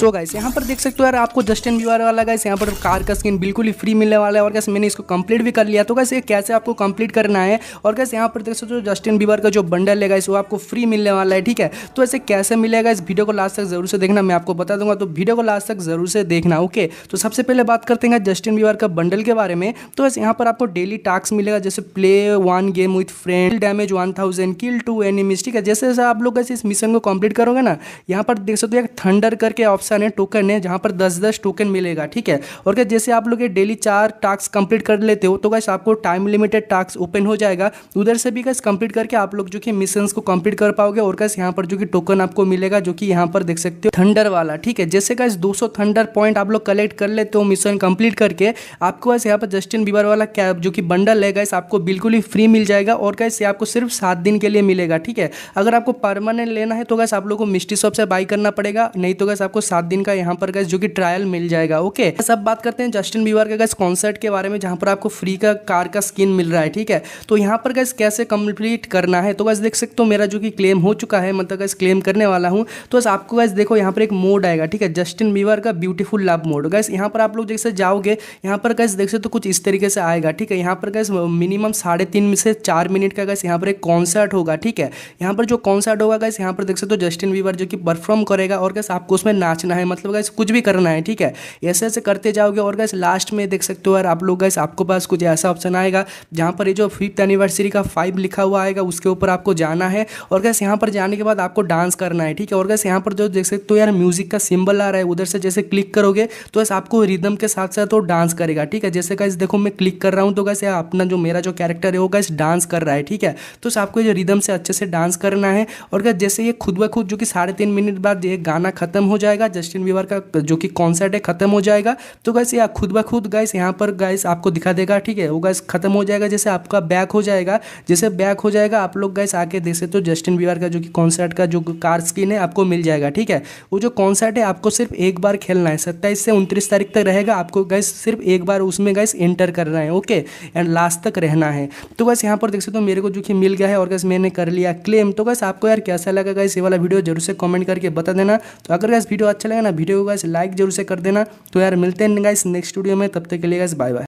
so guys यहाँ पर देख सकते हो यार आपको जस्टिन बीवर वाला गाइस यहाँ पर कार का स्किन बिल्कुल ही फ्री मिलने वाला है और कैसे मैंने इसको कंप्लीट भी कर लिया तो कैसे कैसे आपको कंप्लीट करना है और कैसे यहाँ पर देख सकते हो जस्टिन बीवर का जो बंडल है गाइस वो आपको फ्री मिलने वाला है ठीक है तो ऐसे कैसे मिलेगा इस वीडियो को लास्ट तक जरूर से देखना मैं आपको बता दूंगा तो वीडियो को लास्ट तक जरूर से देखना ओके तो सबसे पहले बात करते हैं जस्टिन बीवर का बंडल के बारे में तो वैसे यहाँ पर आपको डेली टास्क मिलेगा जैसे play one game with friend damage one thousand kill two enemies ठीक है जैसे जैसे आप लोग इस मिशन को कंप्लीट करोगे ना यहाँ पर देख सकते हो एक थंडर करके ऑप्शन सेक्शन है टोकन है जहाँ पर दस दस टोकन मिलेगा ठीक है और क्या जैसे आप लोग ये डेली चार टास्क कंप्लीट कर लेते हो तो गैस आपको टाइम लिमिटेड टास्क ओपन हो जाएगा उधर से भी गैस कंप्लीट करके आप लोग जो कि मिशन को कंप्लीट कर पाओगे और कैसे यहाँ पर जो कि टोकन आपको मिलेगा जो कि यहाँ पर देख सकते हो थंडर वाला ठीक है जैसे गैस दो थंडर पॉइंट आप लोग कलेक्ट कर लेते हो मिशन कंप्लीट करके आपको गैस यहाँ पर जस्टिन बीबर वाला कैब जो कि बंडल है गैस आपको बिल्कुल ही फ्री मिल जाएगा और कैसे आपको सिर्फ सात दिन के लिए मिलेगा ठीक है अगर आपको परमानेंट लेना है तो गैस आप लोग को मिस्ट्री शॉप से बाई करना पड़ेगा नहीं तो गैस आपको सात दिन का यहाँ पर गैस जो कि ट्रायल मिल जाएगा ओके सब बात करते हैं जस्टिन बीवर के गैस कॉन्सर्ट के बारे में जहाँ पर आपको फ्री का कार का स्किन मिल रहा है ठीक है तो यहाँ पर गैस कैसे कंप्लीट करना है तो गैस देख सकते हो मेरा जो कि क्लेम हो चुका है मतलब गैस क्लेम करने वाला हूँ तो बस आपको गैस देखो यहाँ पर एक मोड आएगा ठीक है जस्टिन बीवर का ब्यूटीफुल लव मोड गैस यहाँ पर आप लोग जैसे जाओगे यहाँ पर गैस देख सकते हो कुछ इस तरीके से आएगा ठीक है यहाँ पर गैस मिनिमम साढ़े तीन से चार मिनट का गैस यहाँ पर एक कॉन्सर्ट होगा ठीक है यहाँ पर जो कॉन्सर्ट होगा गैस यहाँ पर देख सकते हो जस्टिन बीवर जो कि परफॉर्म करेगा और गैस आपको उसमें नाच नाचना है मतलब गैस कुछ भी करना है ठीक है ऐसे ऐसे करते जाओगे और गैस लास्ट में देख सकते हो यार आप लोग गैस आपको पास कुछ ऐसा ऑप्शन आएगा जहाँ पर ये जो फिफ्थ एनिवर्सरी का फाइव लिखा हुआ आएगा उसके ऊपर आपको जाना है और गैस यहाँ पर जाने के बाद आपको डांस करना है ठीक है और गैस यहाँ पर जो देख सकते हो यार म्यूजिक का सिंबल आ रहा है उधर से जैसे क्लिक करोगे तो बस आपको रिदम के साथ साथ वो डांस करेगा ठीक है जैसे गैस देखो मैं क्लिक कर रहा हूँ तो गैस अपना जो मेरा जो कैरेक्टर है वो गैस डांस कर रहा है ठीक है तो आपको जो रिदम से अच्छे से डांस करना है और गैस जैसे ये खुद ब खुद जो कि साढ़े तीन मिनट बाद ये गाना खत्म हो जाएगा जाएगा जस्टिन बीवर का जो कि कॉन्सर्ट है खत्म हो जाएगा तो गैस यहाँ खुद ब खुद गैस यहाँ पर गैस आपको दिखा देगा ठीक है वो गैस खत्म हो जाएगा जैसे आपका बैक हो जाएगा जैसे बैक हो जाएगा आप लोग गैस आके देख सकते हो जस्टिन बीवर का जो कि कॉन्सर्ट का जो कार स्किन है आपको मिल जाएगा ठीक है वो जो कॉन्सर्ट है आपको सिर्फ एक बार खेलना है सत्ताईस से उनतीस तारीख तक रहेगा आपको गैस सिर्फ एक बार उसमें गैस एंटर करना है ओके एंड लास्ट तक रहना है तो गैस यहाँ पर देख सकते हो मेरे को जो कि मिल गया है और गैस मैंने कर लिया क्लेम तो गैस आपको यार कैसा लगा गैस ये वाला वीडियो जरूर से कमेंट करके बता देना तो अगर गैस वीडियो अच्छा लगा ना वीडियो को गाइस लाइक जरूर से कर देना तो यार मिलते हैं गाइस नेक्स्ट वीडियो में तब तक के लिए गाइस बाय बाय